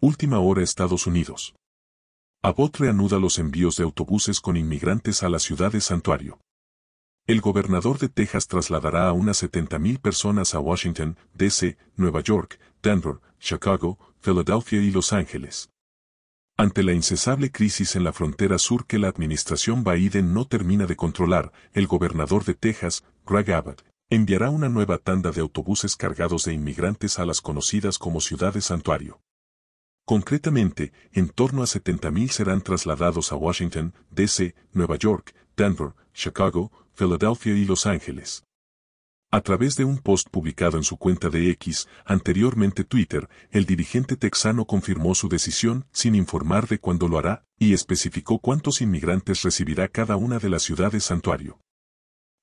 Última hora Estados Unidos. Abbott reanuda los envíos de autobuses con inmigrantes a la ciudad de Santuario. El gobernador de Texas trasladará a unas 70.000 personas a Washington, D.C., Nueva York, Denver, Chicago, Filadelfia y Los Ángeles. Ante la incesable crisis en la frontera sur que la administración Biden no termina de controlar, el gobernador de Texas, Greg Abbott, enviará una nueva tanda de autobuses cargados de inmigrantes a las conocidas como ciudades santuario. Concretamente, en torno a 70.000 serán trasladados a Washington, D.C., Nueva York, Denver, Chicago, Filadelfia y Los Ángeles. A través de un post publicado en su cuenta de X, anteriormente Twitter, el dirigente texano confirmó su decisión sin informar de cuándo lo hará y especificó cuántos inmigrantes recibirá cada una de las ciudades santuario.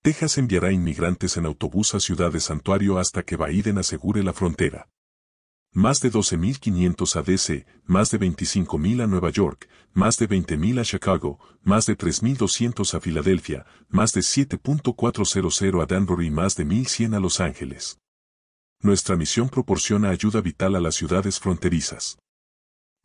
Texas enviará inmigrantes en autobús a ciudades santuario hasta que Biden asegure la frontera más de 12.500 a DC, más de 25.000 a Nueva York, más de 20.000 a Chicago, más de 3.200 a Filadelfia, más de 7.400 a Danbury y más de 1.100 a Los Ángeles. Nuestra misión proporciona ayuda vital a las ciudades fronterizas.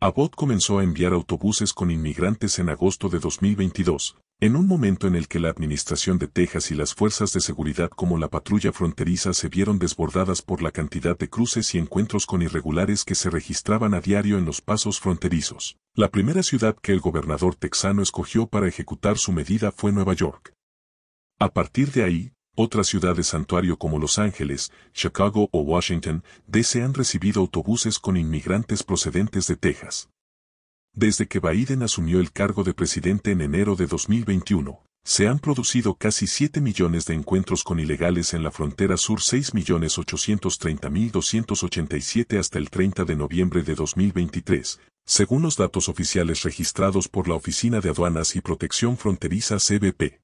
Abbott comenzó a enviar autobuses con inmigrantes en agosto de 2022, en un momento en el que la administración de Texas y las fuerzas de seguridad como la patrulla fronteriza se vieron desbordadas por la cantidad de cruces y encuentros con irregulares que se registraban a diario en los pasos fronterizos, la primera ciudad que el gobernador texano escogió para ejecutar su medida fue Nueva York. A partir de ahí, otras ciudades santuario como Los Ángeles, Chicago o Washington, D.C. han recibido autobuses con inmigrantes procedentes de Texas. Desde que Biden asumió el cargo de presidente en enero de 2021, se han producido casi 7 millones de encuentros con ilegales en la frontera sur 6.830.287 hasta el 30 de noviembre de 2023, según los datos oficiales registrados por la Oficina de Aduanas y Protección Fronteriza CBP.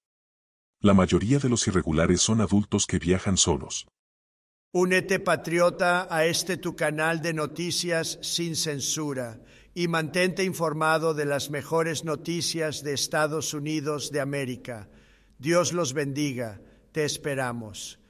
La mayoría de los irregulares son adultos que viajan solos. Únete patriota a este tu canal de noticias sin censura y mantente informado de las mejores noticias de Estados Unidos de América. Dios los bendiga. Te esperamos.